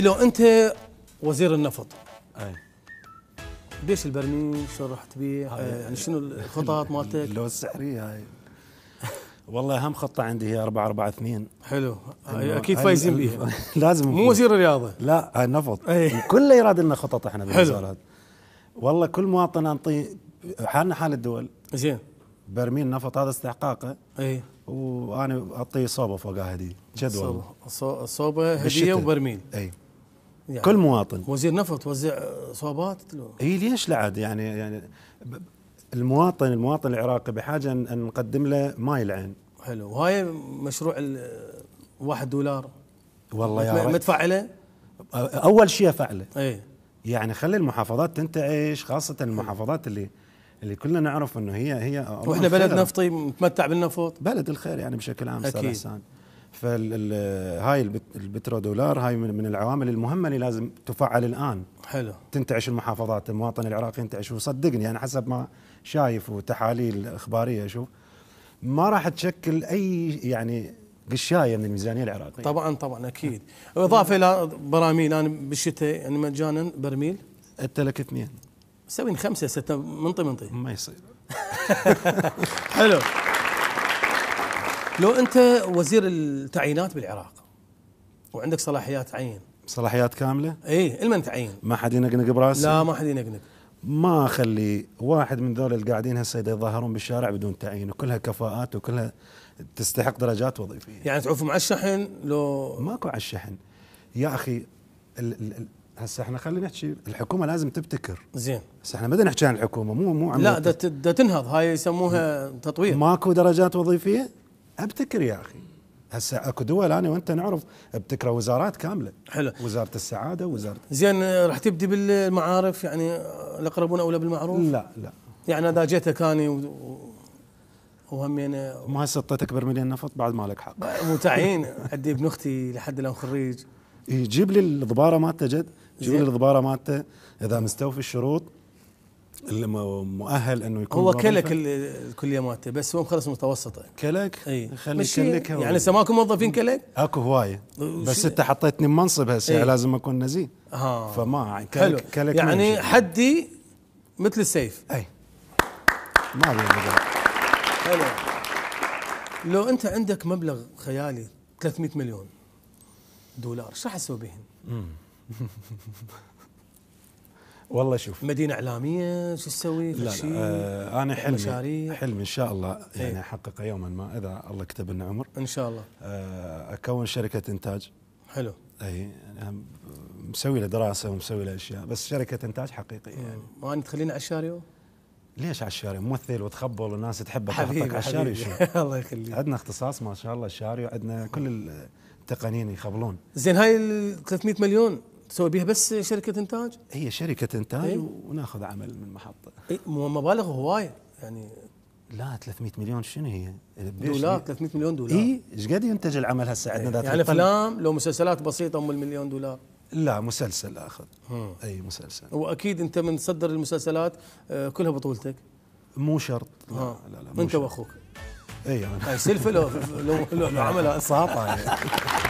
لو انت وزير النفط اي بيش البرميل؟ شلون راح تبيع؟ آه، يعني شنو الخطط مالتك؟ اللو السحريه هاي والله اهم خطه عندي هي 4 4 2 حلو أيوة. اكيد فايزين بيها لازم مو وزير الرياضه لا هاي النفط كله يراد لنا خطط احنا حلو والله كل مواطن انطي حالنا حال الدول زين برميل نفط هذا استحقاقه اي وانا اعطيه صوبه فوق هدي جدول صوبه هديه وبرميل اي يعني كل مواطن وزير نفط وزع له آه، اي ليش لا عاد يعني يعني المواطن المواطن العراقي بحاجه ان نقدم له ماي العين حلو وهاي مشروع الواحد دولار والله يا متفعله اول شيء افعله اي يعني خلي المحافظات تنتعش خاصه المحافظات اللي اللي كلنا نعرف انه هي هي واحنا بلد نفطي متمتع بالنفط بلد الخير يعني بشكل عام أكيد. فهاي البترو دولار هاي من العوامل المهمه اللي لازم تفعل الان حلو تنتعش المحافظات المواطن العراقي ينتعش وصدقني انا حسب ما شايف وتحاليل اخباريه اشوف ما راح تشكل اي يعني قشايه من الميزانيه العراقيه طبعا طبعا اكيد اضافه الى براميل انا بالشتاء يعني مجانا برميل انت لك اثنين سوين خمسه سته منطي منطي ما يصير حلو لو انت وزير التعيينات بالعراق وعندك صلاحيات عين صلاحيات كامله؟ اي المن تعين؟ ما حد ينقنق براسه؟ لا ما حد ينقنق ما اخلي واحد من ذول اللي قاعدين هسه يتظاهرون بالشارع بدون تعيين وكلها كفاءات وكلها تستحق درجات وظيفيه يعني تعوفهم على الشحن لو ماكو على الشحن يا اخي ال ال ال هسه احنا خلينا نحكي الحكومه لازم تبتكر زين هسه احنا بدنا نحكي عن الحكومه مو مو عن لا ده تنهض هاي يسموها تطوير ماكو درجات وظيفيه ابتكر يا اخي هسه اكو دول انا وانت نعرف ابتكر وزارات كامله حلو وزاره السعاده وزاره زين راح تبدي بالمعارف يعني الاقربون اولى بالمعروف لا لا يعني اذا جيتك انا و... وهمين يعني ما هسه اعطيتك مليون نفط بعد مالك حق متعين عندي ابن اختي لحد الان خريج يجيب إيه، لي الضباره مالته جد جيب لي الضباره مالته اذا مستوفي الشروط اللي مؤهل انه يكون هو كلك الكليه مالته بس هو مخلص متوسطه كلك؟ اي خلي كلك يعني هسه ماكو موظفين كلك؟ اكو هوايه بس انت حطيتني بمنصب هسه ايه؟ لازم اكون نزيه اه فما يعني كلك حلو. كلك يعني حدي مثل السيف اي ما حلو لو انت عندك مبلغ خيالي 300 مليون دولار شو راح تسوي بهم؟ والله شوف مدينه اعلاميه شو تسوي؟ لا, لا آه انا حلمي حلم حلمي ان شاء الله إيه. يعني ايه؟ احققه يوما ما اذا الله كتب لنا عمر ان شاء الله آه اكون شركه انتاج حلو اي يعني مسوي له دراسه ومسوي له اشياء بس شركه انتاج حقيقيه يعني ما انت تخلينا على الشاريو؟ ليش على الشاريو ممثل وتخبل والناس تحبك حبيبي على الشاريو الله يخليك عندنا اختصاص ما شاء الله الشاريو عندنا كل التقنيين يخبلون زين هاي ال 300 مليون تسوي بها بس شركه انتاج؟ هي شركه انتاج إيه؟ وناخذ عمل من محطه إيه مبالغ هوايه يعني لا 300 مليون شنو هي؟ دولار 300 مليون دولار اي ايش قد ينتج العمل هسه عندنا ذات يعني طيب، طيب. افلام لو مسلسلات بسيطه ام المليون دولار لا مسلسل اخذ هم. اي مسلسل واكيد انت من تصدر المسلسلات آه، كلها بطولتك مو شرط لا ها. لا لا, مو انت واخوك اي انا سلفه لو لو, لو, لو عمل يعني.